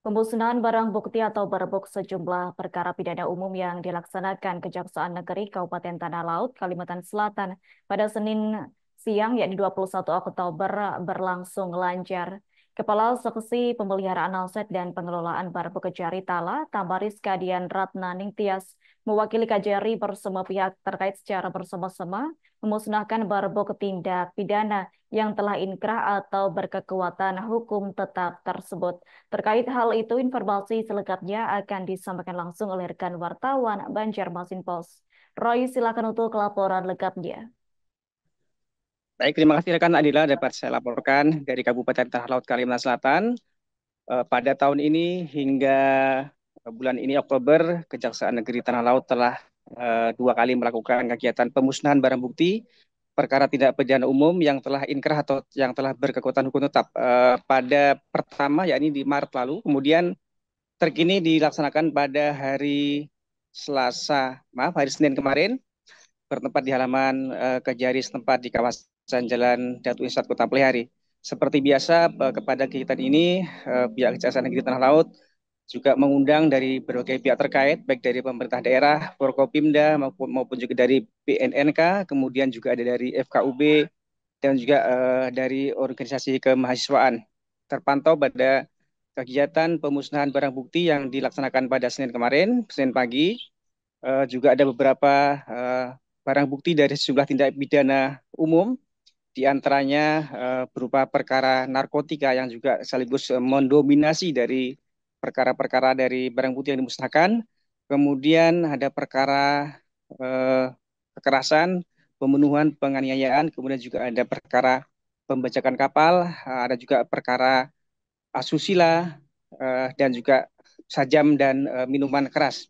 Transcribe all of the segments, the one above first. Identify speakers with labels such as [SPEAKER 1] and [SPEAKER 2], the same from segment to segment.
[SPEAKER 1] Pemusnahan barang bukti atau berebuk sejumlah perkara pidana umum yang dilaksanakan Kejaksaan Negeri Kabupaten Tanah Laut, Kalimantan Selatan pada Senin siang yakni 21 Oktober berlangsung lancar. Kepala Seksi Pemeliharaan Alset dan Pengelolaan Barbu Kejari Tala, Tamaris Kadian Ratna Ningtyas, mewakili Kajari bersama pihak terkait secara bersama-sama memusnahkan Barbo ketindak pidana yang telah inkrah atau berkekuatan hukum tetap tersebut. Terkait hal itu, informasi selengkapnya akan disampaikan langsung oleh rekan wartawan Banjarmasin Pos. Roy, silakan untuk laporan lengkapnya.
[SPEAKER 2] Baik, terima kasih rekan Adila dapat saya laporkan dari Kabupaten Tanah Laut Kalimantan Selatan. Eh, pada tahun ini hingga eh, bulan ini Oktober, Kejaksaan Negeri Tanah Laut telah eh, dua kali melakukan kegiatan pemusnahan barang bukti perkara tidak pidana umum yang telah inkrah atau yang telah berkekuatan hukum tetap pada pertama yakni di Maret lalu, kemudian terkini dilaksanakan pada hari Selasa, maaf hari Senin kemarin bertempat di halaman Kejari setempat di kawasan Jalan Datu Insat Kota Pelihari. Seperti biasa eh, kepada kegiatan ini eh, pihak Kejaksaan Negeri Tanah Laut juga mengundang dari berbagai pihak terkait baik dari pemerintah daerah, Forkopimda maupun maupun juga dari BNNK, kemudian juga ada dari FKUB dan juga eh, dari organisasi kemahasiswaan. Terpantau pada kegiatan pemusnahan barang bukti yang dilaksanakan pada Senin kemarin, Senin pagi, juga ada beberapa barang bukti dari sejumlah tindak pidana umum di antaranya uh, berupa perkara narkotika yang juga sekaligus uh, mendominasi dari perkara-perkara dari barang bukti yang dimusnahkan. Kemudian ada perkara uh, kekerasan, pembunuhan, penganiayaan, kemudian juga ada perkara pembajakan kapal, ada juga perkara asusila dan juga sajam dan minuman keras.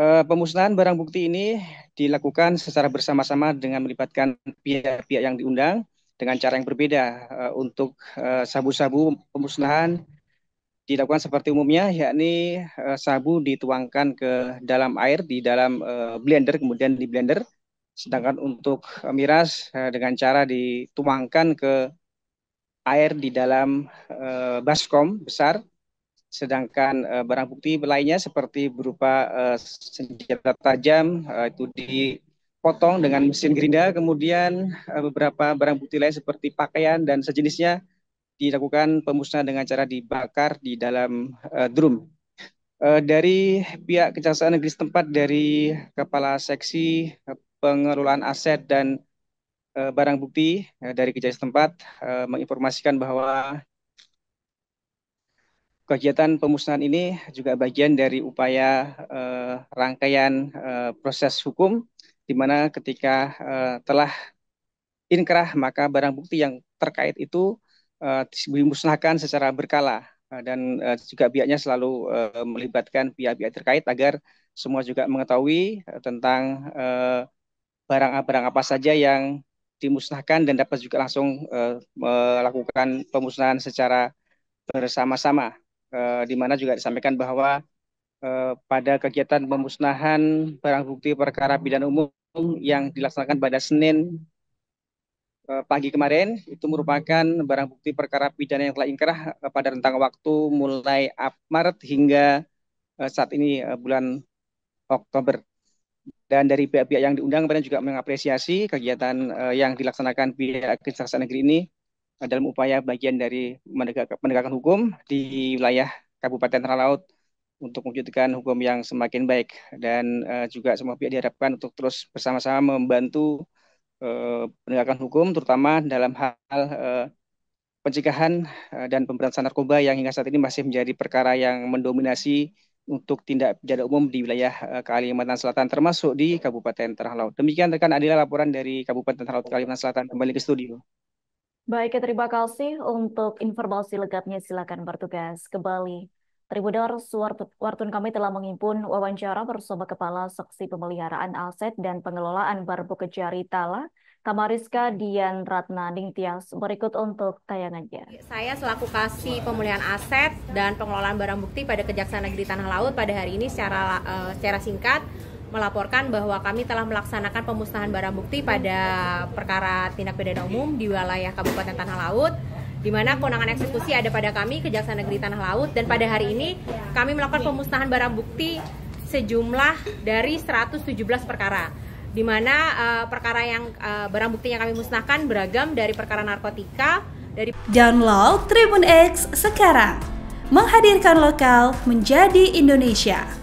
[SPEAKER 2] Eh, pemusnahan barang bukti ini dilakukan secara bersama-sama dengan melibatkan pihak-pihak yang diundang dengan cara yang berbeda. Eh, untuk eh, sabu-sabu pemusnahan dilakukan seperti umumnya, yakni sabu dituangkan ke dalam air di dalam blender kemudian di blender. Sedangkan untuk miras dengan cara dituangkan ke air di dalam baskom besar sedangkan uh, barang bukti lainnya seperti berupa uh, senjata tajam uh, itu dipotong dengan mesin gerinda kemudian uh, beberapa barang bukti lain seperti pakaian dan sejenisnya dilakukan pemusnahan dengan cara dibakar di dalam uh, drum uh, dari pihak kejaksaan negeri setempat dari kepala seksi pengelolaan aset dan uh, barang bukti uh, dari kejaksaan setempat uh, menginformasikan bahwa Kegiatan pemusnahan ini juga bagian dari upaya uh, rangkaian uh, proses hukum, di mana ketika uh, telah inkrah maka barang bukti yang terkait itu uh, dimusnahkan secara berkala dan uh, juga pihaknya selalu uh, melibatkan pihak-pihak terkait agar semua juga mengetahui tentang barang-barang uh, apa saja yang dimusnahkan dan dapat juga langsung uh, melakukan pemusnahan secara bersama-sama eh, di mana juga disampaikan bahwa eh, pada kegiatan pemusnahan barang bukti perkara pidana umum yang dilaksanakan pada Senin eh, pagi kemarin itu merupakan barang bukti perkara pidana yang telah ingkrah eh, pada rentang waktu mulai Maret hingga eh, saat ini eh, bulan Oktober. Dan dari pihak-pihak yang diundang kemarin juga mengapresiasi kegiatan yang dilaksanakan pihak Kejaksaan Negeri ini Eh, dalam upaya bagian dari menegakkan penegakan hukum di wilayah Kabupaten Tanah Laut untuk mewujudkan hukum yang semakin baik dan uh, juga semua pihak diharapkan untuk terus bersama-sama membantu uh, penegakan hukum terutama dalam hal uh, pencegahan uh, dan pemberantasan narkoba yang hingga saat ini masih menjadi perkara yang mendominasi untuk tindak pidana umum di wilayah Kalimantan Selatan termasuk di Kabupaten Tanah Laut. Demikian rekan adalah laporan dari Kabupaten Tanah Laut Kalimantan Selatan kembali ke studio.
[SPEAKER 1] Baik, ya, terima kasih untuk informasi lengkapnya. Silakan bertugas kembali. Tribunal Wartun kami telah menghimpun wawancara bersama Kepala Seksi Pemeliharaan Aset dan Pengelolaan Barbu Kejari Tala, Kamariska Dian Ratna Ningtyas. Berikut untuk tayangannya. Ya,
[SPEAKER 3] saya selaku Kasih Pemulihan Aset dan Pengelolaan Barang Bukti pada Kejaksaan Negeri Tanah Laut pada hari ini secara uh, secara singkat melaporkan bahwa kami telah melaksanakan pemusnahan barang bukti pada perkara tindak pidana umum di wilayah Kabupaten Tanah Laut di mana kewenangan eksekusi ada pada kami Kejaksaan Negeri Tanah Laut dan pada hari ini kami melakukan pemusnahan barang bukti sejumlah dari 117 perkara di mana uh, perkara yang uh, barang bukti yang kami musnahkan beragam dari perkara narkotika dari download Tribun X sekarang menghadirkan
[SPEAKER 1] lokal menjadi Indonesia.